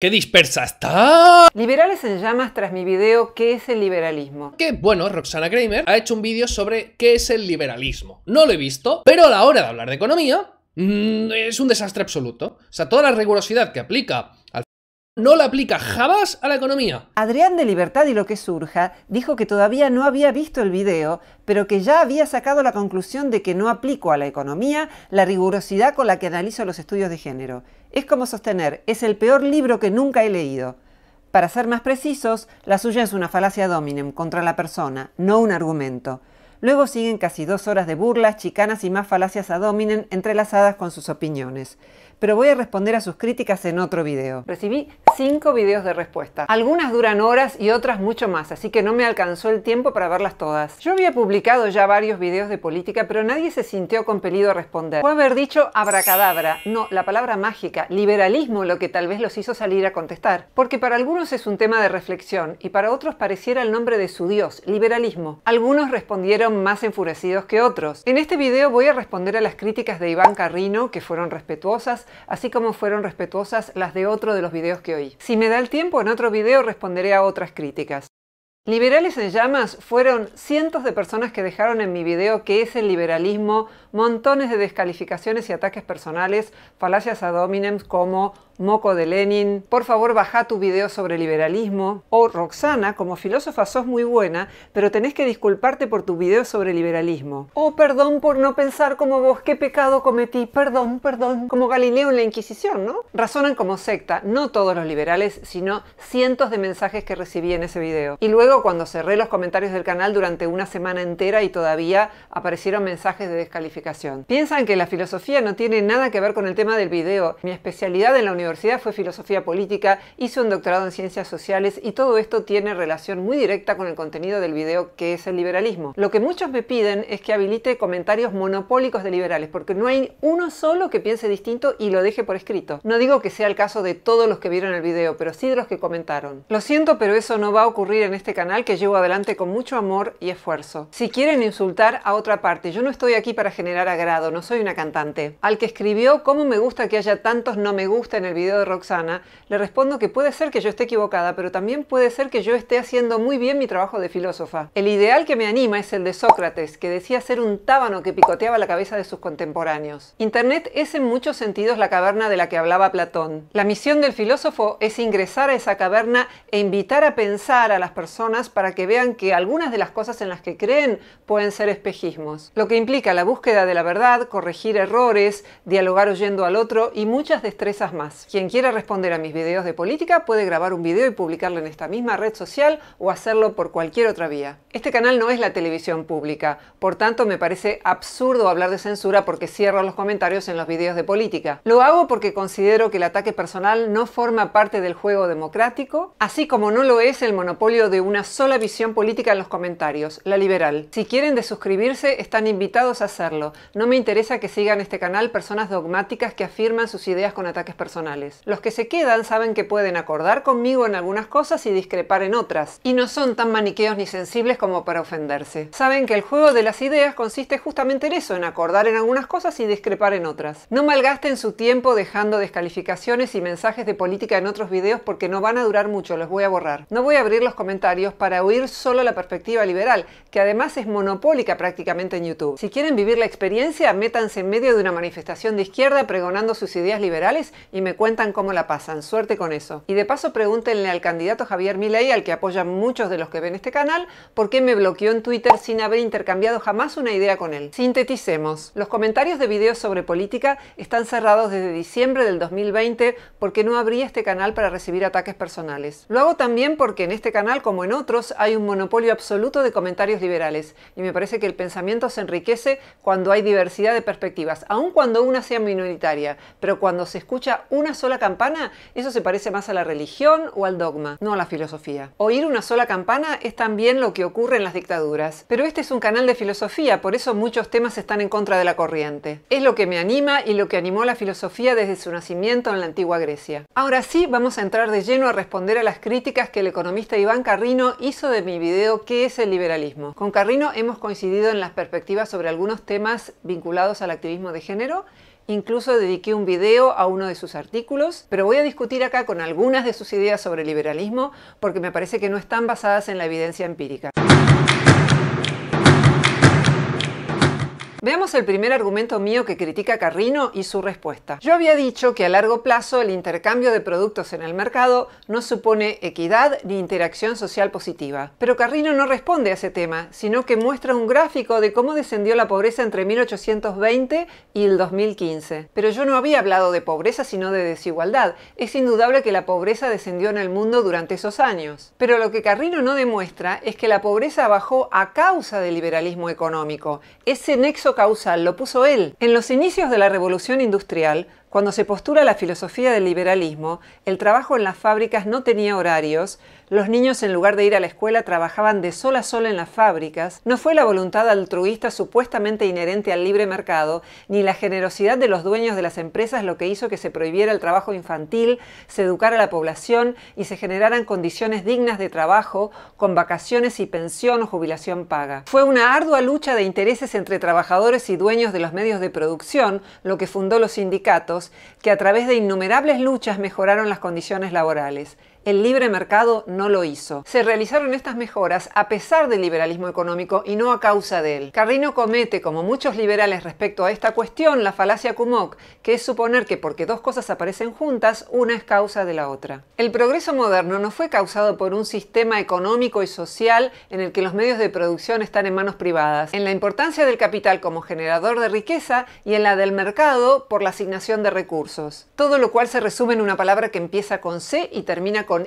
¡Qué dispersa está! Liberales en llamas tras mi video ¿Qué es el liberalismo? Que bueno, Roxana Kramer ha hecho un vídeo sobre qué es el liberalismo. No lo he visto, pero a la hora de hablar de economía, mm, es un desastre absoluto. O sea, toda la rigurosidad que aplica no la aplica jamás a la economía. Adrián de Libertad y lo que surja dijo que todavía no había visto el video, pero que ya había sacado la conclusión de que no aplico a la economía la rigurosidad con la que analizo los estudios de género. Es como sostener, es el peor libro que nunca he leído. Para ser más precisos, la suya es una falacia dominem contra la persona, no un argumento. Luego siguen casi dos horas de burlas, chicanas y más falacias a dominen entrelazadas con sus opiniones pero voy a responder a sus críticas en otro video. Recibí 5 videos de respuesta. Algunas duran horas y otras mucho más, así que no me alcanzó el tiempo para verlas todas. Yo había publicado ya varios videos de política, pero nadie se sintió compelido a responder. Fue haber dicho abracadabra, no, la palabra mágica, liberalismo, lo que tal vez los hizo salir a contestar. Porque para algunos es un tema de reflexión y para otros pareciera el nombre de su dios, liberalismo. Algunos respondieron más enfurecidos que otros. En este video voy a responder a las críticas de Iván Carrino, que fueron respetuosas, así como fueron respetuosas las de otro de los videos que oí. Si me da el tiempo, en otro video responderé a otras críticas. Liberales en llamas fueron cientos de personas que dejaron en mi video que es el liberalismo montones de descalificaciones y ataques personales, falacias ad hominem como Moco de Lenin, por favor baja tu video sobre liberalismo, o Roxana, como filósofa sos muy buena, pero tenés que disculparte por tu video sobre liberalismo, o perdón por no pensar como vos, qué pecado cometí, perdón, perdón, como Galileo en la Inquisición, ¿no? Razonan como secta, no todos los liberales, sino cientos de mensajes que recibí en ese video. Y luego cuando cerré los comentarios del canal durante una semana entera y todavía aparecieron mensajes de descalificación. Piensan que la filosofía no tiene nada que ver con el tema del video, mi especialidad en la universidad fue filosofía política, hizo un doctorado en ciencias sociales y todo esto tiene relación muy directa con el contenido del video que es el liberalismo. Lo que muchos me piden es que habilite comentarios monopólicos de liberales, porque no hay uno solo que piense distinto y lo deje por escrito. No digo que sea el caso de todos los que vieron el video, pero sí de los que comentaron. Lo siento, pero eso no va a ocurrir en este canal que llevo adelante con mucho amor y esfuerzo. Si quieren insultar a otra parte, yo no estoy aquí para generar agrado, no soy una cantante. Al que escribió, ¿cómo me gusta que haya tantos no me gusta en el video de Roxana, le respondo que puede ser que yo esté equivocada, pero también puede ser que yo esté haciendo muy bien mi trabajo de filósofa. El ideal que me anima es el de Sócrates, que decía ser un tábano que picoteaba la cabeza de sus contemporáneos. Internet es en muchos sentidos la caverna de la que hablaba Platón. La misión del filósofo es ingresar a esa caverna e invitar a pensar a las personas para que vean que algunas de las cosas en las que creen pueden ser espejismos, lo que implica la búsqueda de la verdad, corregir errores, dialogar oyendo al otro y muchas destrezas más. Quien quiera responder a mis videos de política puede grabar un video y publicarlo en esta misma red social o hacerlo por cualquier otra vía. Este canal no es la televisión pública, por tanto me parece absurdo hablar de censura porque cierro los comentarios en los videos de política. Lo hago porque considero que el ataque personal no forma parte del juego democrático, así como no lo es el monopolio de una sola visión política en los comentarios, la liberal. Si quieren de suscribirse, están invitados a hacerlo. No me interesa que sigan este canal personas dogmáticas que afirman sus ideas con ataques personales. Los que se quedan saben que pueden acordar conmigo en algunas cosas y discrepar en otras, y no son tan maniqueos ni sensibles como para ofenderse. Saben que el juego de las ideas consiste justamente en eso, en acordar en algunas cosas y discrepar en otras. No malgasten su tiempo dejando descalificaciones y mensajes de política en otros videos porque no van a durar mucho, los voy a borrar. No voy a abrir los comentarios para oír solo la perspectiva liberal, que además es monopólica prácticamente en YouTube. Si quieren vivir la experiencia, métanse en medio de una manifestación de izquierda pregonando sus ideas liberales y me cuentan cómo la pasan. Suerte con eso. Y de paso pregúntenle al candidato Javier Milei, al que apoyan muchos de los que ven este canal, por qué me bloqueó en Twitter sin haber intercambiado jamás una idea con él. Sinteticemos. Los comentarios de videos sobre política están cerrados desde diciembre del 2020 porque no abrí este canal para recibir ataques personales. Lo hago también porque en este canal, como en otros, hay un monopolio absoluto de comentarios liberales y me parece que el pensamiento se enriquece cuando hay diversidad de perspectivas, aun cuando una sea minoritaria, pero cuando se escucha una una sola campana, eso se parece más a la religión o al dogma, no a la filosofía. Oír una sola campana es también lo que ocurre en las dictaduras. Pero este es un canal de filosofía, por eso muchos temas están en contra de la corriente. Es lo que me anima y lo que animó la filosofía desde su nacimiento en la antigua Grecia. Ahora sí, vamos a entrar de lleno a responder a las críticas que el economista Iván Carrino hizo de mi video ¿Qué es el liberalismo? Con Carrino hemos coincidido en las perspectivas sobre algunos temas vinculados al activismo de género Incluso dediqué un video a uno de sus artículos, pero voy a discutir acá con algunas de sus ideas sobre liberalismo porque me parece que no están basadas en la evidencia empírica. Veamos el primer argumento mío que critica Carrino y su respuesta. Yo había dicho que a largo plazo el intercambio de productos en el mercado no supone equidad ni interacción social positiva. Pero Carrino no responde a ese tema, sino que muestra un gráfico de cómo descendió la pobreza entre 1820 y el 2015. Pero yo no había hablado de pobreza sino de desigualdad. Es indudable que la pobreza descendió en el mundo durante esos años. Pero lo que Carrino no demuestra es que la pobreza bajó a causa del liberalismo económico. Ese nexo causal lo puso él. En los inicios de la revolución industrial, cuando se postula la filosofía del liberalismo, el trabajo en las fábricas no tenía horarios, los niños en lugar de ir a la escuela trabajaban de sol a sol en las fábricas. No fue la voluntad altruista supuestamente inherente al libre mercado, ni la generosidad de los dueños de las empresas lo que hizo que se prohibiera el trabajo infantil, se educara a la población y se generaran condiciones dignas de trabajo con vacaciones y pensión o jubilación paga. Fue una ardua lucha de intereses entre trabajadores y dueños de los medios de producción, lo que fundó los sindicatos, que a través de innumerables luchas mejoraron las condiciones laborales. El libre mercado no lo hizo. Se realizaron estas mejoras a pesar del liberalismo económico y no a causa de él. Carrino comete, como muchos liberales respecto a esta cuestión, la falacia hoc, que es suponer que porque dos cosas aparecen juntas, una es causa de la otra. El progreso moderno no fue causado por un sistema económico y social en el que los medios de producción están en manos privadas, en la importancia del capital como generador de riqueza y en la del mercado por la asignación de recursos. Todo lo cual se resume en una palabra que empieza con C y termina con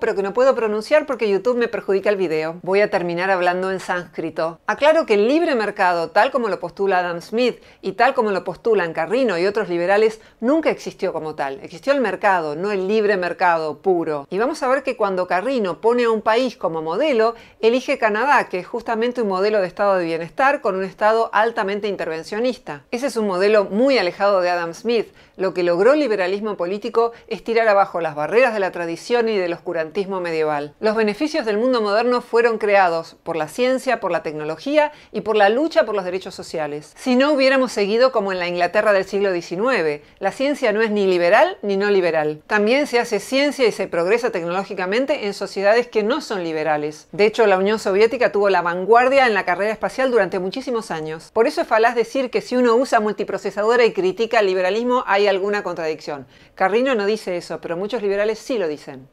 pero que no puedo pronunciar porque YouTube me perjudica el video. Voy a terminar hablando en sánscrito. Aclaro que el libre mercado, tal como lo postula Adam Smith y tal como lo postulan Carrino y otros liberales, nunca existió como tal. Existió el mercado, no el libre mercado puro. Y vamos a ver que cuando Carrino pone a un país como modelo, elige Canadá, que es justamente un modelo de estado de bienestar con un estado altamente intervencionista. Ese es un modelo muy alejado de Adam Smith. Lo que logró el liberalismo político es tirar abajo las barreras de la tradición y del oscurantismo medieval. Los beneficios del mundo moderno fueron creados por la ciencia, por la tecnología y por la lucha por los derechos sociales. Si no hubiéramos seguido como en la Inglaterra del siglo XIX, la ciencia no es ni liberal ni no liberal. También se hace ciencia y se progresa tecnológicamente en sociedades que no son liberales. De hecho, la Unión Soviética tuvo la vanguardia en la carrera espacial durante muchísimos años. Por eso es falaz decir que si uno usa multiprocesadora y critica el liberalismo hay alguna contradicción. Carrino no dice eso, pero muchos liberales sí lo dicen.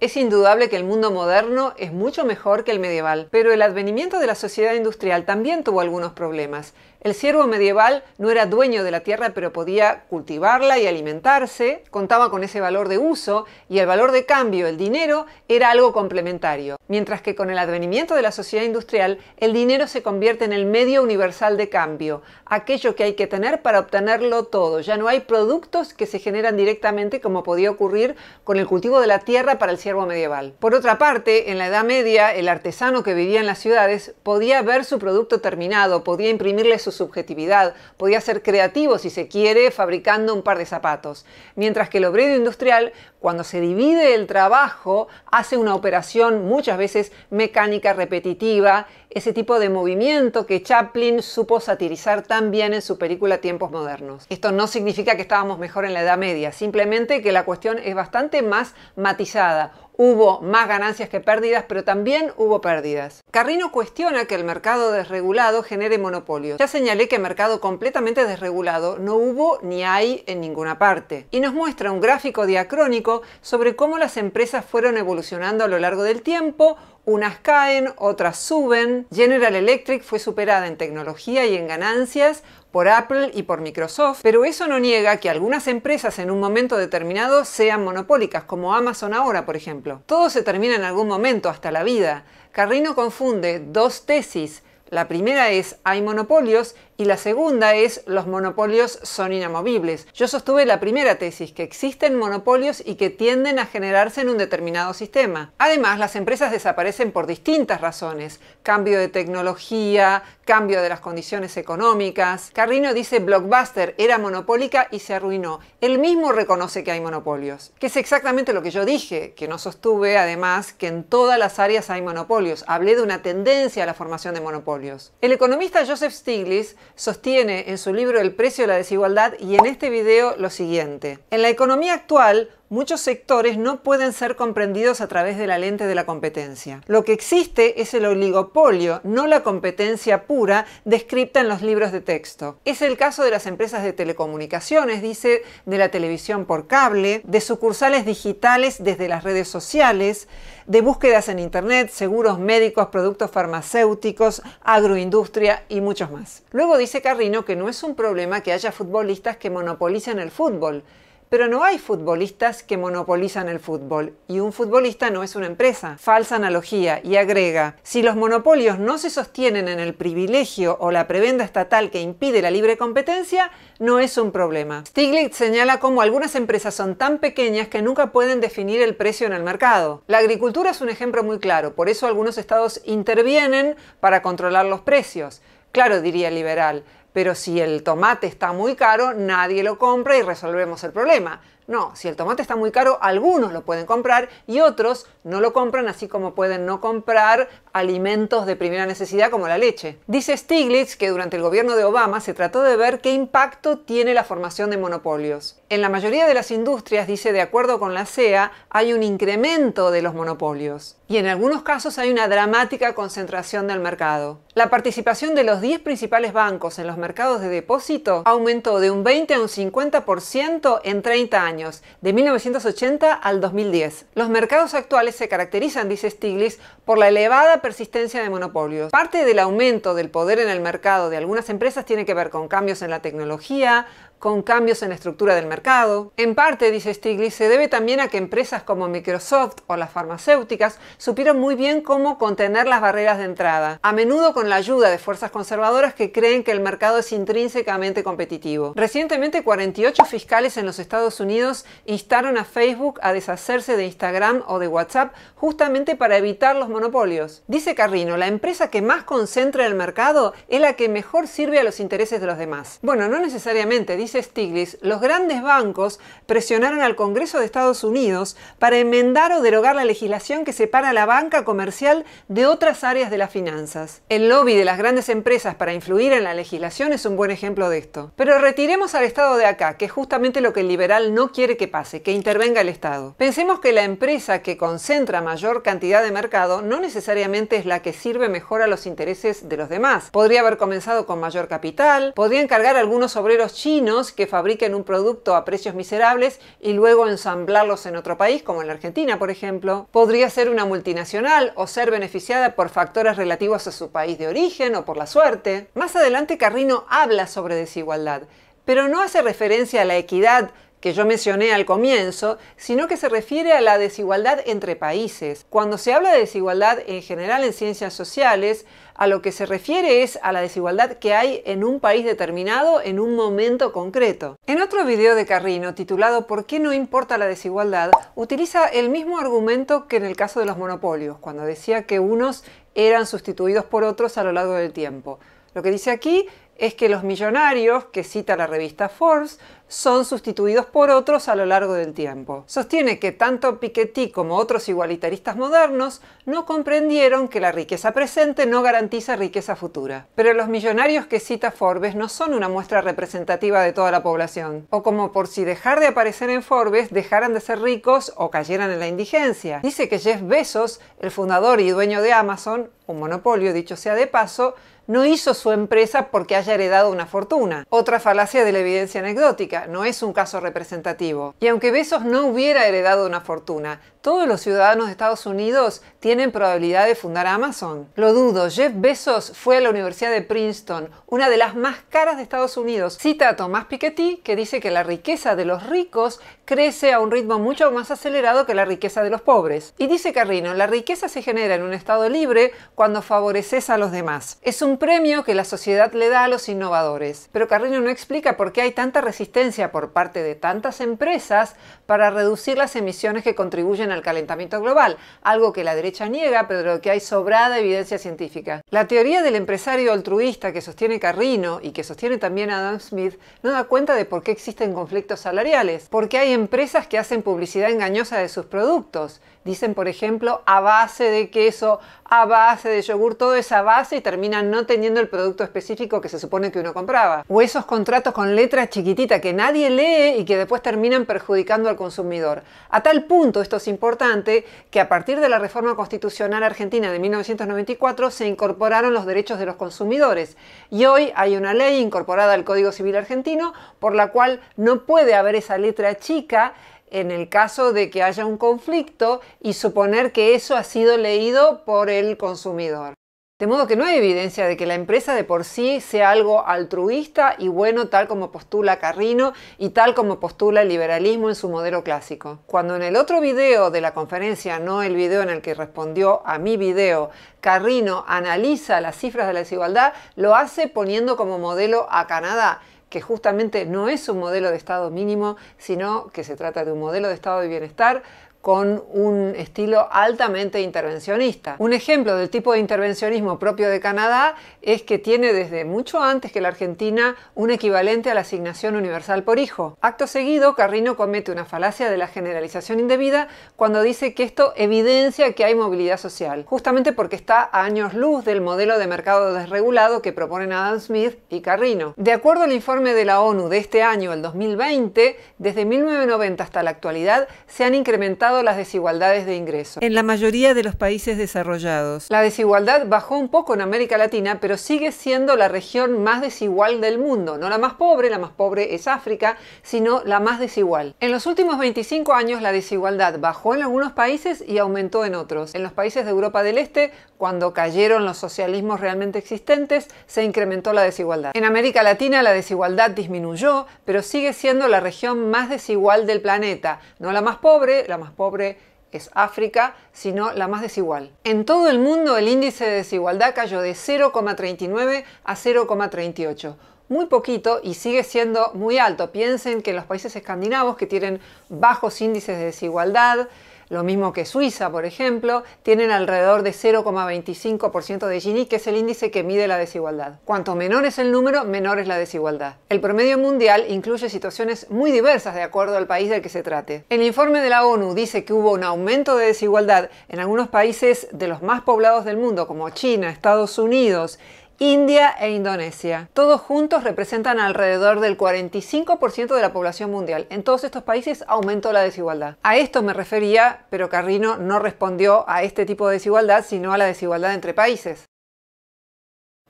Es indudable que el mundo moderno es mucho mejor que el medieval, pero el advenimiento de la sociedad industrial también tuvo algunos problemas el siervo medieval no era dueño de la tierra, pero podía cultivarla y alimentarse, contaba con ese valor de uso y el valor de cambio, el dinero, era algo complementario. Mientras que con el advenimiento de la sociedad industrial, el dinero se convierte en el medio universal de cambio, aquello que hay que tener para obtenerlo todo. Ya no hay productos que se generan directamente como podía ocurrir con el cultivo de la tierra para el siervo medieval. Por otra parte, en la Edad Media, el artesano que vivía en las ciudades podía ver su producto terminado, podía imprimirle su subjetividad, podía ser creativo si se quiere, fabricando un par de zapatos, mientras que el obrero industrial cuando se divide el trabajo, hace una operación muchas veces mecánica repetitiva, ese tipo de movimiento que Chaplin supo satirizar tan bien en su película Tiempos Modernos. Esto no significa que estábamos mejor en la Edad Media, simplemente que la cuestión es bastante más matizada. Hubo más ganancias que pérdidas, pero también hubo pérdidas. Carrino cuestiona que el mercado desregulado genere monopolio. Ya señalé que mercado completamente desregulado no hubo ni hay en ninguna parte. Y nos muestra un gráfico diacrónico sobre cómo las empresas fueron evolucionando a lo largo del tiempo, unas caen, otras suben. General Electric fue superada en tecnología y en ganancias por Apple y por Microsoft, pero eso no niega que algunas empresas en un momento determinado sean monopólicas, como Amazon ahora, por ejemplo. Todo se termina en algún momento, hasta la vida. Carrino confunde dos tesis la primera es hay monopolios y la segunda es los monopolios son inamovibles. Yo sostuve la primera tesis, que existen monopolios y que tienden a generarse en un determinado sistema. Además, las empresas desaparecen por distintas razones. Cambio de tecnología, cambio de las condiciones económicas. Carrino dice Blockbuster era monopólica y se arruinó. Él mismo reconoce que hay monopolios. Que es exactamente lo que yo dije, que no sostuve además que en todas las áreas hay monopolios. Hablé de una tendencia a la formación de monopolios. El economista Joseph Stiglitz sostiene en su libro El precio de la desigualdad y en este video lo siguiente. En la economía actual, muchos sectores no pueden ser comprendidos a través de la lente de la competencia. Lo que existe es el oligopolio, no la competencia pura descripta en los libros de texto. Es el caso de las empresas de telecomunicaciones, dice, de la televisión por cable, de sucursales digitales desde las redes sociales, de búsquedas en Internet, seguros médicos, productos farmacéuticos, agroindustria y muchos más. Luego dice Carrino que no es un problema que haya futbolistas que monopolicen el fútbol, pero no hay futbolistas que monopolizan el fútbol y un futbolista no es una empresa. Falsa analogía y agrega, si los monopolios no se sostienen en el privilegio o la prebenda estatal que impide la libre competencia, no es un problema. Stiglitz señala cómo algunas empresas son tan pequeñas que nunca pueden definir el precio en el mercado. La agricultura es un ejemplo muy claro, por eso algunos estados intervienen para controlar los precios. Claro, diría el liberal, pero si el tomate está muy caro, nadie lo compra y resolvemos el problema. No, si el tomate está muy caro, algunos lo pueden comprar y otros no lo compran, así como pueden no comprar alimentos de primera necesidad como la leche. Dice Stiglitz que durante el gobierno de Obama se trató de ver qué impacto tiene la formación de monopolios. En la mayoría de las industrias, dice, de acuerdo con la CEA, hay un incremento de los monopolios y en algunos casos hay una dramática concentración del mercado. La participación de los 10 principales bancos en los mercados de depósito aumentó de un 20 a un 50% en 30 años, de 1980 al 2010. Los mercados actuales se caracterizan, dice Stiglitz, por la elevada persistencia de monopolios. Parte del aumento del poder en el mercado de algunas empresas tiene que ver con cambios en la tecnología, con cambios en la estructura del mercado. En parte, dice Stiglitz, se debe también a que empresas como Microsoft o las farmacéuticas supieron muy bien cómo contener las barreras de entrada, a menudo con la ayuda de fuerzas conservadoras que creen que el mercado es intrínsecamente competitivo. Recientemente, 48 fiscales en los Estados Unidos instaron a Facebook a deshacerse de Instagram o de WhatsApp justamente para evitar los monopolios. Dice Carrino, la empresa que más concentra el mercado es la que mejor sirve a los intereses de los demás. Bueno, no necesariamente, dice dice Stiglitz, los grandes bancos presionaron al Congreso de Estados Unidos para enmendar o derogar la legislación que separa la banca comercial de otras áreas de las finanzas. El lobby de las grandes empresas para influir en la legislación es un buen ejemplo de esto. Pero retiremos al Estado de acá, que es justamente lo que el liberal no quiere que pase, que intervenga el Estado. Pensemos que la empresa que concentra mayor cantidad de mercado no necesariamente es la que sirve mejor a los intereses de los demás. Podría haber comenzado con mayor capital, podría encargar a algunos obreros chinos que fabriquen un producto a precios miserables y luego ensamblarlos en otro país, como en la Argentina, por ejemplo. Podría ser una multinacional o ser beneficiada por factores relativos a su país de origen o por la suerte. Más adelante Carrino habla sobre desigualdad, pero no hace referencia a la equidad que yo mencioné al comienzo, sino que se refiere a la desigualdad entre países. Cuando se habla de desigualdad en general en ciencias sociales, a lo que se refiere es a la desigualdad que hay en un país determinado en un momento concreto. En otro video de Carrino, titulado ¿Por qué no importa la desigualdad?, utiliza el mismo argumento que en el caso de los monopolios, cuando decía que unos eran sustituidos por otros a lo largo del tiempo. Lo que dice aquí es que los millonarios, que cita la revista Forbes, son sustituidos por otros a lo largo del tiempo. Sostiene que tanto Piketty como otros igualitaristas modernos no comprendieron que la riqueza presente no garantiza riqueza futura. Pero los millonarios que cita Forbes no son una muestra representativa de toda la población, o como por si dejar de aparecer en Forbes dejaran de ser ricos o cayeran en la indigencia. Dice que Jeff Bezos, el fundador y dueño de Amazon, un monopolio dicho sea de paso, no hizo su empresa porque haya heredado una fortuna. Otra falacia de la evidencia anecdótica, no es un caso representativo. Y aunque Besos no hubiera heredado una fortuna, ¿Todos los ciudadanos de Estados Unidos tienen probabilidad de fundar Amazon? Lo dudo. Jeff Bezos fue a la Universidad de Princeton, una de las más caras de Estados Unidos. Cita a Tomás Piketty, que dice que la riqueza de los ricos crece a un ritmo mucho más acelerado que la riqueza de los pobres. Y dice Carrino, la riqueza se genera en un Estado libre cuando favoreces a los demás. Es un premio que la sociedad le da a los innovadores. Pero Carrino no explica por qué hay tanta resistencia por parte de tantas empresas para reducir las emisiones que contribuyen al calentamiento global, algo que la derecha niega, pero de lo que hay sobrada evidencia científica. La teoría del empresario altruista que sostiene Carrino y que sostiene también Adam Smith no da cuenta de por qué existen conflictos salariales, porque hay empresas que hacen publicidad engañosa de sus productos, Dicen, por ejemplo, a base de queso, a base de yogur, todo es a base y terminan no teniendo el producto específico que se supone que uno compraba. O esos contratos con letra chiquitita que nadie lee y que después terminan perjudicando al consumidor. A tal punto, esto es importante, que a partir de la reforma constitucional argentina de 1994 se incorporaron los derechos de los consumidores. Y hoy hay una ley incorporada al Código Civil argentino por la cual no puede haber esa letra chica en el caso de que haya un conflicto y suponer que eso ha sido leído por el consumidor. De modo que no hay evidencia de que la empresa de por sí sea algo altruista y bueno tal como postula Carrino y tal como postula el liberalismo en su modelo clásico. Cuando en el otro video de la conferencia, no el video en el que respondió a mi video, Carrino analiza las cifras de la desigualdad, lo hace poniendo como modelo a Canadá que justamente no es un modelo de Estado mínimo, sino que se trata de un modelo de Estado de bienestar con un estilo altamente intervencionista. Un ejemplo del tipo de intervencionismo propio de Canadá es que tiene desde mucho antes que la Argentina un equivalente a la asignación universal por hijo. Acto seguido, Carrino comete una falacia de la generalización indebida cuando dice que esto evidencia que hay movilidad social, justamente porque está a años luz del modelo de mercado desregulado que proponen Adam Smith y Carrino. De acuerdo al informe de la ONU de este año, el 2020, desde 1990 hasta la actualidad se han incrementado las desigualdades de ingreso. En la mayoría de los países desarrollados. La desigualdad bajó un poco en América Latina, pero sigue siendo la región más desigual del mundo. No la más pobre, la más pobre es África, sino la más desigual. En los últimos 25 años la desigualdad bajó en algunos países y aumentó en otros. En los países de Europa del Este, cuando cayeron los socialismos realmente existentes, se incrementó la desigualdad. En América Latina la desigualdad disminuyó, pero sigue siendo la región más desigual del planeta. No la más pobre, la más pobre es África, sino la más desigual. En todo el mundo el índice de desigualdad cayó de 0,39 a 0,38 muy poquito y sigue siendo muy alto. Piensen que los países escandinavos que tienen bajos índices de desigualdad, lo mismo que Suiza, por ejemplo, tienen alrededor de 0,25% de Gini, que es el índice que mide la desigualdad. Cuanto menor es el número, menor es la desigualdad. El promedio mundial incluye situaciones muy diversas de acuerdo al país del que se trate. El informe de la ONU dice que hubo un aumento de desigualdad en algunos países de los más poblados del mundo, como China, Estados Unidos India e Indonesia. Todos juntos representan alrededor del 45% de la población mundial. En todos estos países aumentó la desigualdad. A esto me refería, pero Carrino no respondió a este tipo de desigualdad, sino a la desigualdad entre países.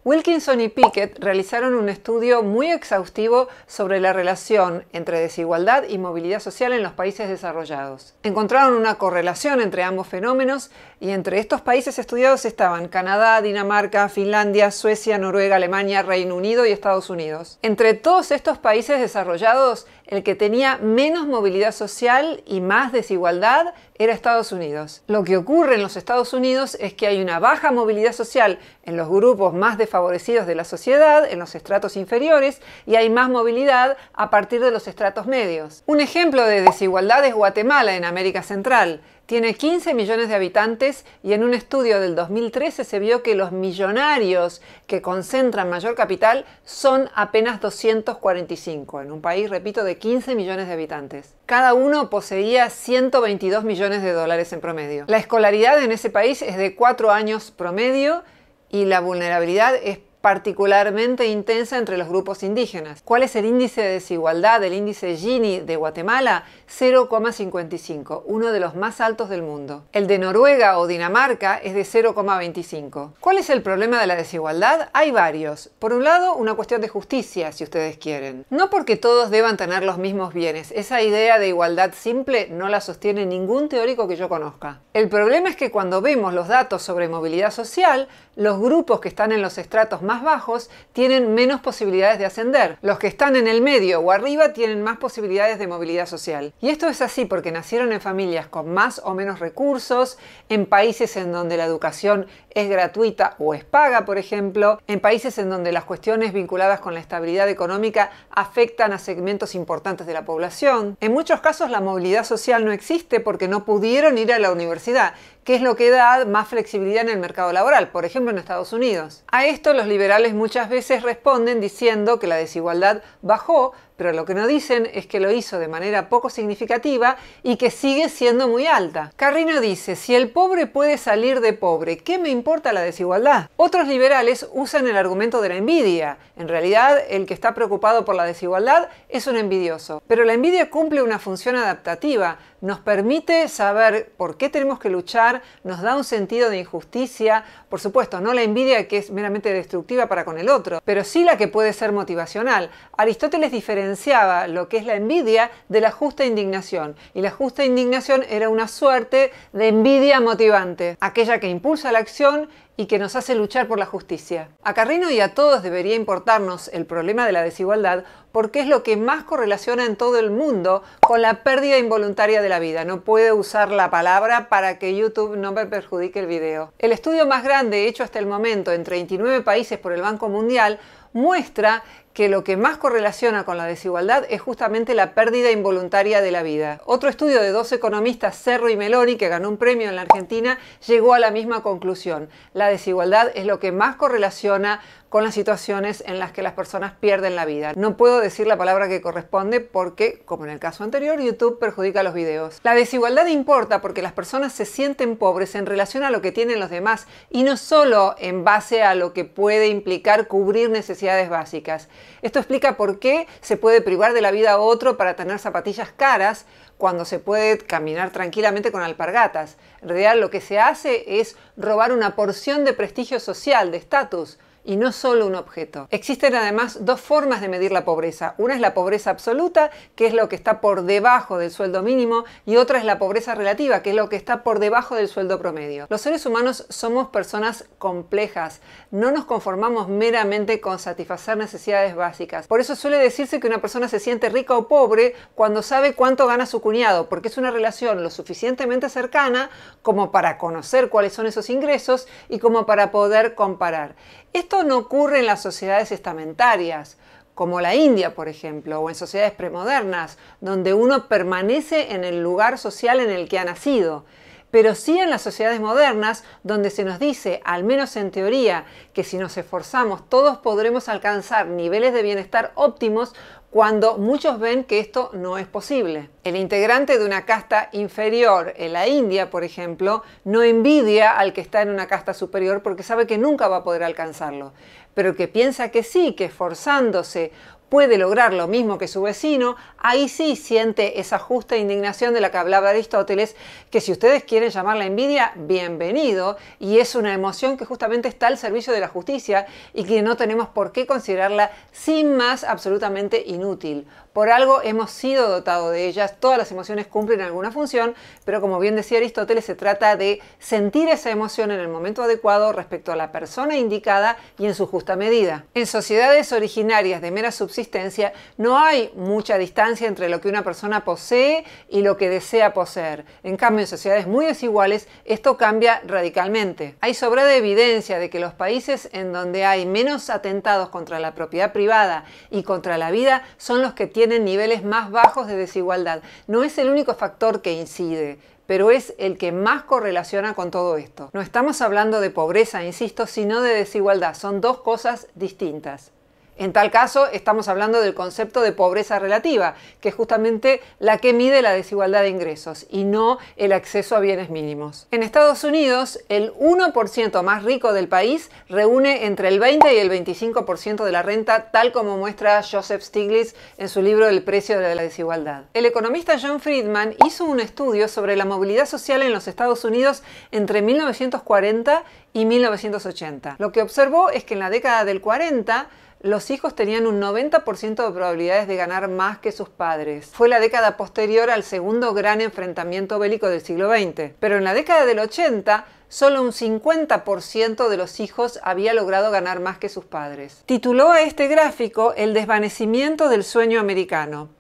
Wilkinson y Pickett realizaron un estudio muy exhaustivo sobre la relación entre desigualdad y movilidad social en los países desarrollados. Encontraron una correlación entre ambos fenómenos y entre estos países estudiados estaban Canadá, Dinamarca, Finlandia, Suecia, Noruega, Alemania, Reino Unido y Estados Unidos. Entre todos estos países desarrollados, el que tenía menos movilidad social y más desigualdad era Estados Unidos. Lo que ocurre en los Estados Unidos es que hay una baja movilidad social en los grupos más desfavorecidos de la sociedad, en los estratos inferiores, y hay más movilidad a partir de los estratos medios. Un ejemplo de desigualdad es Guatemala en América Central. Tiene 15 millones de habitantes y en un estudio del 2013 se vio que los millonarios que concentran mayor capital son apenas 245 en un país, repito, de 15 millones de habitantes. Cada uno poseía 122 millones de dólares en promedio. La escolaridad en ese país es de 4 años promedio y la vulnerabilidad es particularmente intensa entre los grupos indígenas. ¿Cuál es el índice de desigualdad? El índice Gini de Guatemala, 0,55, uno de los más altos del mundo. El de Noruega o Dinamarca es de 0,25. ¿Cuál es el problema de la desigualdad? Hay varios. Por un lado, una cuestión de justicia, si ustedes quieren. No porque todos deban tener los mismos bienes. Esa idea de igualdad simple no la sostiene ningún teórico que yo conozca. El problema es que cuando vemos los datos sobre movilidad social, los grupos que están en los estratos más bajos tienen menos posibilidades de ascender. Los que están en el medio o arriba tienen más posibilidades de movilidad social. Y esto es así porque nacieron en familias con más o menos recursos, en países en donde la educación es gratuita o es paga, por ejemplo, en países en donde las cuestiones vinculadas con la estabilidad económica afectan a segmentos importantes de la población. En muchos casos la movilidad social no existe porque no pudieron ir a la universidad, que es lo que da más flexibilidad en el mercado laboral, por ejemplo en Estados Unidos. A esto los liberales muchas veces responden diciendo que la desigualdad bajó pero lo que no dicen es que lo hizo de manera poco significativa y que sigue siendo muy alta. Carrino dice, si el pobre puede salir de pobre, ¿qué me importa la desigualdad? Otros liberales usan el argumento de la envidia. En realidad, el que está preocupado por la desigualdad es un envidioso. Pero la envidia cumple una función adaptativa, nos permite saber por qué tenemos que luchar, nos da un sentido de injusticia, por supuesto, no la envidia que es meramente destructiva para con el otro, pero sí la que puede ser motivacional. Aristóteles diferencia lo que es la envidia de la justa indignación. Y la justa indignación era una suerte de envidia motivante, aquella que impulsa la acción y que nos hace luchar por la justicia. A Carrino y a todos debería importarnos el problema de la desigualdad porque es lo que más correlaciona en todo el mundo con la pérdida involuntaria de la vida. No puede usar la palabra para que YouTube no me perjudique el video. El estudio más grande hecho hasta el momento en 39 países por el Banco Mundial muestra que lo que más correlaciona con la desigualdad es justamente la pérdida involuntaria de la vida. Otro estudio de dos economistas, Cerro y Meloni, que ganó un premio en la Argentina, llegó a la misma conclusión la desigualdad es lo que más correlaciona con las situaciones en las que las personas pierden la vida. No puedo decir la palabra que corresponde porque, como en el caso anterior, YouTube perjudica los videos. La desigualdad importa porque las personas se sienten pobres en relación a lo que tienen los demás y no solo en base a lo que puede implicar cubrir necesidades básicas. Esto explica por qué se puede privar de la vida a otro para tener zapatillas caras cuando se puede caminar tranquilamente con alpargatas. En realidad lo que se hace es robar una porción de prestigio social, de estatus, y no solo un objeto. Existen además dos formas de medir la pobreza. Una es la pobreza absoluta, que es lo que está por debajo del sueldo mínimo, y otra es la pobreza relativa, que es lo que está por debajo del sueldo promedio. Los seres humanos somos personas complejas, no nos conformamos meramente con satisfacer necesidades básicas. Por eso suele decirse que una persona se siente rica o pobre cuando sabe cuánto gana su cuñado, porque es una relación lo suficientemente cercana como para conocer cuáles son esos ingresos y como para poder comparar. Esto no ocurre en las sociedades estamentarias, como la India, por ejemplo, o en sociedades premodernas, donde uno permanece en el lugar social en el que ha nacido, pero sí en las sociedades modernas, donde se nos dice, al menos en teoría, que si nos esforzamos todos podremos alcanzar niveles de bienestar óptimos cuando muchos ven que esto no es posible. El integrante de una casta inferior en la India, por ejemplo, no envidia al que está en una casta superior porque sabe que nunca va a poder alcanzarlo, pero que piensa que sí, que esforzándose puede lograr lo mismo que su vecino, ahí sí siente esa justa indignación de la que hablaba Aristóteles, que si ustedes quieren llamarla envidia, bienvenido, y es una emoción que justamente está al servicio de la justicia y que no tenemos por qué considerarla sin más absolutamente inútil. Por algo hemos sido dotados de ellas, todas las emociones cumplen alguna función, pero como bien decía Aristóteles, se trata de sentir esa emoción en el momento adecuado respecto a la persona indicada y en su justa medida. En sociedades originarias de mera existencia, no hay mucha distancia entre lo que una persona posee y lo que desea poseer. En cambio, en sociedades muy desiguales, esto cambia radicalmente. Hay sobra evidencia de que los países en donde hay menos atentados contra la propiedad privada y contra la vida son los que tienen niveles más bajos de desigualdad. No es el único factor que incide pero es el que más correlaciona con todo esto. No estamos hablando de pobreza, insisto, sino de desigualdad. Son dos cosas distintas. En tal caso, estamos hablando del concepto de pobreza relativa, que es justamente la que mide la desigualdad de ingresos y no el acceso a bienes mínimos. En Estados Unidos, el 1% más rico del país reúne entre el 20 y el 25% de la renta, tal como muestra Joseph Stiglitz en su libro El precio de la desigualdad. El economista John Friedman hizo un estudio sobre la movilidad social en los Estados Unidos entre 1940 y 1980. Lo que observó es que en la década del 40 los hijos tenían un 90% de probabilidades de ganar más que sus padres. Fue la década posterior al segundo gran enfrentamiento bélico del siglo XX, pero en la década del 80 solo un 50% de los hijos había logrado ganar más que sus padres. Tituló a este gráfico El desvanecimiento del sueño americano.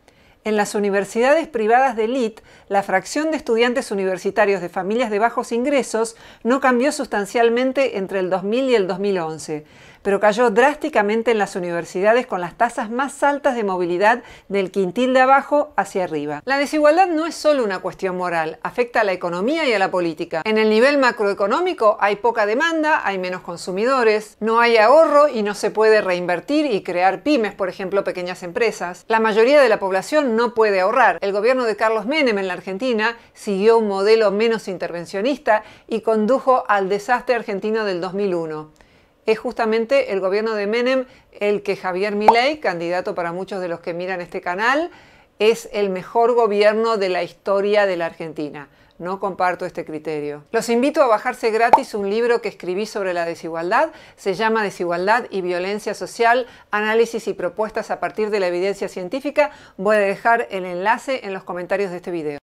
En las universidades privadas de élite, la fracción de estudiantes universitarios de familias de bajos ingresos no cambió sustancialmente entre el 2000 y el 2011 pero cayó drásticamente en las universidades con las tasas más altas de movilidad del quintil de abajo hacia arriba. La desigualdad no es solo una cuestión moral, afecta a la economía y a la política. En el nivel macroeconómico hay poca demanda, hay menos consumidores, no hay ahorro y no se puede reinvertir y crear pymes, por ejemplo, pequeñas empresas. La mayoría de la población no puede ahorrar. El gobierno de Carlos Menem en la Argentina siguió un modelo menos intervencionista y condujo al desastre argentino del 2001 es justamente el gobierno de Menem el que Javier Milei, candidato para muchos de los que miran este canal, es el mejor gobierno de la historia de la Argentina. No comparto este criterio. Los invito a bajarse gratis un libro que escribí sobre la desigualdad. Se llama Desigualdad y Violencia Social, análisis y propuestas a partir de la evidencia científica. Voy a dejar el enlace en los comentarios de este video.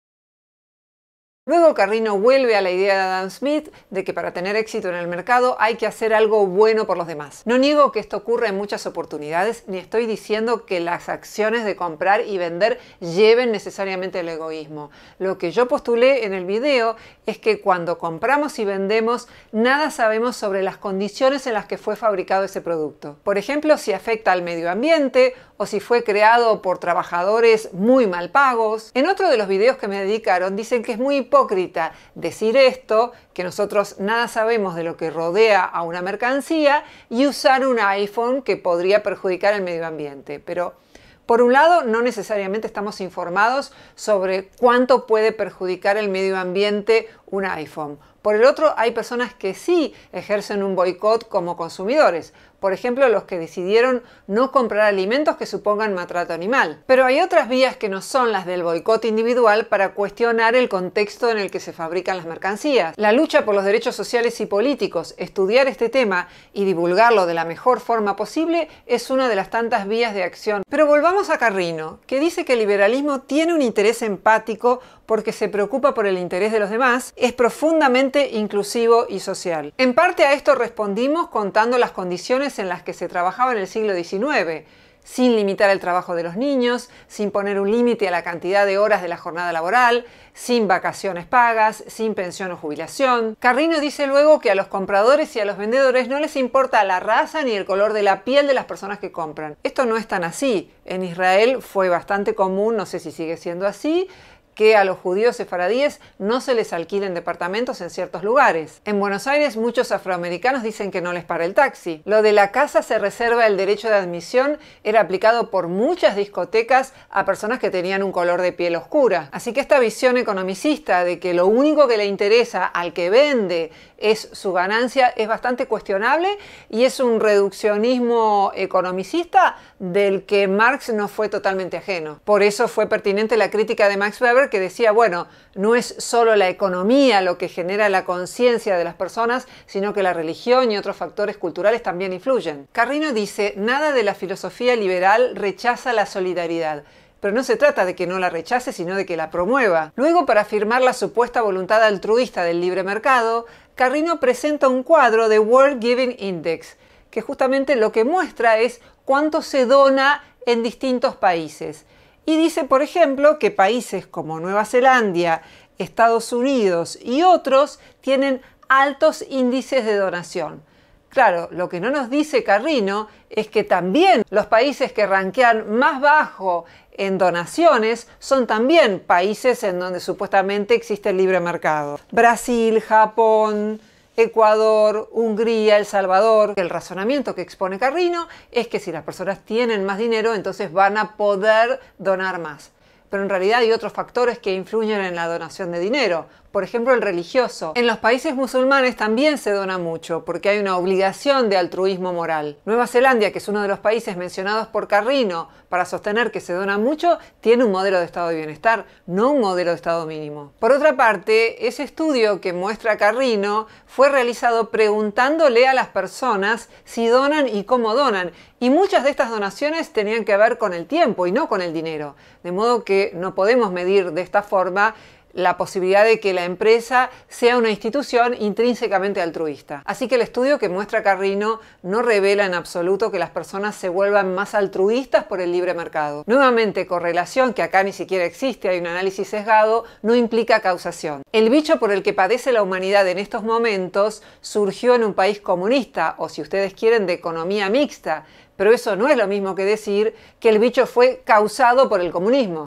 Luego Carrino vuelve a la idea de Adam Smith de que para tener éxito en el mercado hay que hacer algo bueno por los demás. No niego que esto ocurre en muchas oportunidades, ni estoy diciendo que las acciones de comprar y vender lleven necesariamente el egoísmo. Lo que yo postulé en el video es que cuando compramos y vendemos, nada sabemos sobre las condiciones en las que fue fabricado ese producto. Por ejemplo, si afecta al medio ambiente o si fue creado por trabajadores muy mal pagos. En otro de los videos que me dedicaron dicen que es muy hipócrita decir esto, que nosotros nada sabemos de lo que rodea a una mercancía, y usar un iPhone que podría perjudicar el medio ambiente. Pero por un lado, no necesariamente estamos informados sobre cuánto puede perjudicar el medio ambiente un iPhone. Por el otro, hay personas que sí ejercen un boicot como consumidores por ejemplo los que decidieron no comprar alimentos que supongan maltrato animal. Pero hay otras vías que no son las del boicot individual para cuestionar el contexto en el que se fabrican las mercancías. La lucha por los derechos sociales y políticos, estudiar este tema y divulgarlo de la mejor forma posible es una de las tantas vías de acción. Pero volvamos a Carrino, que dice que el liberalismo tiene un interés empático porque se preocupa por el interés de los demás, es profundamente inclusivo y social. En parte a esto respondimos contando las condiciones en las que se trabajaba en el siglo XIX, sin limitar el trabajo de los niños, sin poner un límite a la cantidad de horas de la jornada laboral, sin vacaciones pagas, sin pensión o jubilación. Carrino dice luego que a los compradores y a los vendedores no les importa la raza ni el color de la piel de las personas que compran. Esto no es tan así. En Israel fue bastante común, no sé si sigue siendo así, que a los judíos sefaradíes no se les alquilen departamentos en ciertos lugares. En Buenos Aires muchos afroamericanos dicen que no les para el taxi. Lo de la casa se reserva el derecho de admisión era aplicado por muchas discotecas a personas que tenían un color de piel oscura. Así que esta visión economicista de que lo único que le interesa al que vende es su ganancia es bastante cuestionable y es un reduccionismo economicista del que Marx no fue totalmente ajeno. Por eso fue pertinente la crítica de Max Weber que decía, bueno, no es solo la economía lo que genera la conciencia de las personas, sino que la religión y otros factores culturales también influyen. Carrino dice, nada de la filosofía liberal rechaza la solidaridad pero no se trata de que no la rechace, sino de que la promueva. Luego, para afirmar la supuesta voluntad altruista del libre mercado, Carrino presenta un cuadro de World Giving Index, que justamente lo que muestra es cuánto se dona en distintos países. Y dice, por ejemplo, que países como Nueva Zelanda, Estados Unidos y otros tienen altos índices de donación. Claro, lo que no nos dice Carrino es que también los países que ranquean más bajo en donaciones son también países en donde supuestamente existe el libre mercado. Brasil, Japón, Ecuador, Hungría, El Salvador. El razonamiento que expone Carrino es que si las personas tienen más dinero, entonces van a poder donar más. Pero en realidad hay otros factores que influyen en la donación de dinero por ejemplo el religioso. En los países musulmanes también se dona mucho, porque hay una obligación de altruismo moral. Nueva Zelanda, que es uno de los países mencionados por Carrino para sostener que se dona mucho, tiene un modelo de estado de bienestar, no un modelo de estado mínimo. Por otra parte, ese estudio que muestra Carrino fue realizado preguntándole a las personas si donan y cómo donan, y muchas de estas donaciones tenían que ver con el tiempo y no con el dinero, de modo que no podemos medir de esta forma la posibilidad de que la empresa sea una institución intrínsecamente altruista. Así que el estudio que muestra Carrino no revela en absoluto que las personas se vuelvan más altruistas por el libre mercado. Nuevamente, correlación, que acá ni siquiera existe, hay un análisis sesgado, no implica causación. El bicho por el que padece la humanidad en estos momentos surgió en un país comunista, o si ustedes quieren, de economía mixta, pero eso no es lo mismo que decir que el bicho fue causado por el comunismo.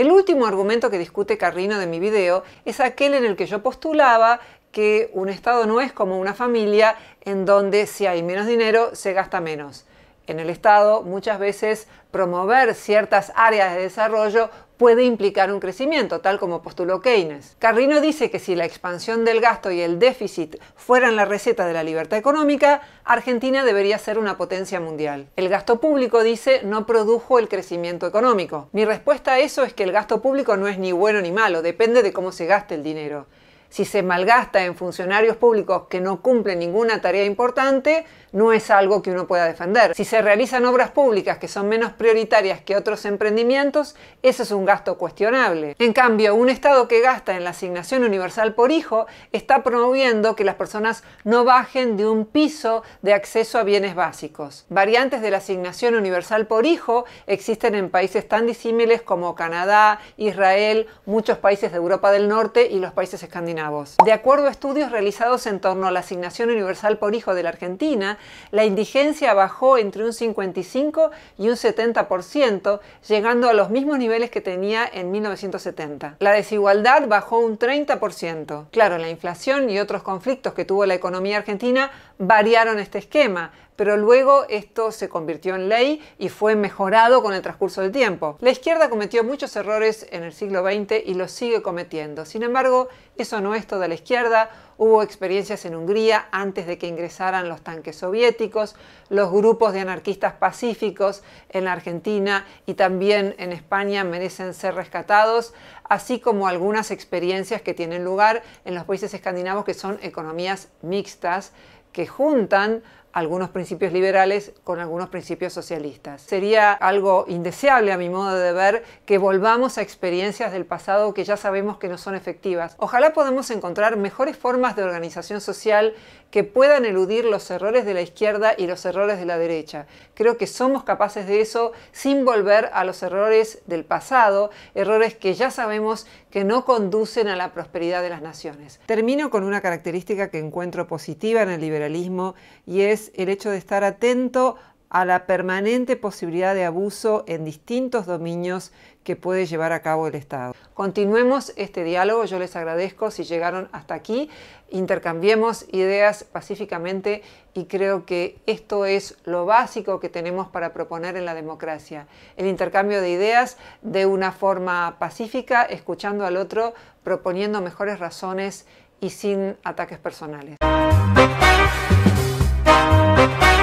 El último argumento que discute Carrino de mi video es aquel en el que yo postulaba que un Estado no es como una familia en donde si hay menos dinero se gasta menos. En el Estado muchas veces promover ciertas áreas de desarrollo puede implicar un crecimiento, tal como postuló Keynes. Carrino dice que si la expansión del gasto y el déficit fueran la receta de la libertad económica, Argentina debería ser una potencia mundial. El gasto público, dice, no produjo el crecimiento económico. Mi respuesta a eso es que el gasto público no es ni bueno ni malo, depende de cómo se gaste el dinero si se malgasta en funcionarios públicos que no cumplen ninguna tarea importante, no es algo que uno pueda defender. Si se realizan obras públicas que son menos prioritarias que otros emprendimientos, eso es un gasto cuestionable. En cambio, un Estado que gasta en la asignación universal por hijo está promoviendo que las personas no bajen de un piso de acceso a bienes básicos. Variantes de la asignación universal por hijo existen en países tan disímiles como Canadá, Israel, muchos países de Europa del Norte y los países escandinavos. De acuerdo a estudios realizados en torno a la asignación universal por hijo de la Argentina, la indigencia bajó entre un 55 y un 70%, llegando a los mismos niveles que tenía en 1970. La desigualdad bajó un 30%. Claro, la inflación y otros conflictos que tuvo la economía argentina variaron este esquema, pero luego esto se convirtió en ley y fue mejorado con el transcurso del tiempo. La izquierda cometió muchos errores en el siglo XX y los sigue cometiendo. Sin embargo, eso no es de la izquierda. Hubo experiencias en Hungría antes de que ingresaran los tanques soviéticos, los grupos de anarquistas pacíficos en la Argentina y también en España merecen ser rescatados, así como algunas experiencias que tienen lugar en los países escandinavos que son economías mixtas que juntan algunos principios liberales con algunos principios socialistas. Sería algo indeseable a mi modo de ver que volvamos a experiencias del pasado que ya sabemos que no son efectivas. Ojalá podamos encontrar mejores formas de organización social que puedan eludir los errores de la izquierda y los errores de la derecha. Creo que somos capaces de eso sin volver a los errores del pasado, errores que ya sabemos que no conducen a la prosperidad de las naciones. Termino con una característica que encuentro positiva en el liberalismo y es el hecho de estar atento a la permanente posibilidad de abuso en distintos dominios que puede llevar a cabo el Estado. Continuemos este diálogo, yo les agradezco si llegaron hasta aquí, intercambiemos ideas pacíficamente y creo que esto es lo básico que tenemos para proponer en la democracia, el intercambio de ideas de una forma pacífica, escuchando al otro, proponiendo mejores razones y sin ataques personales.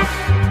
Bye.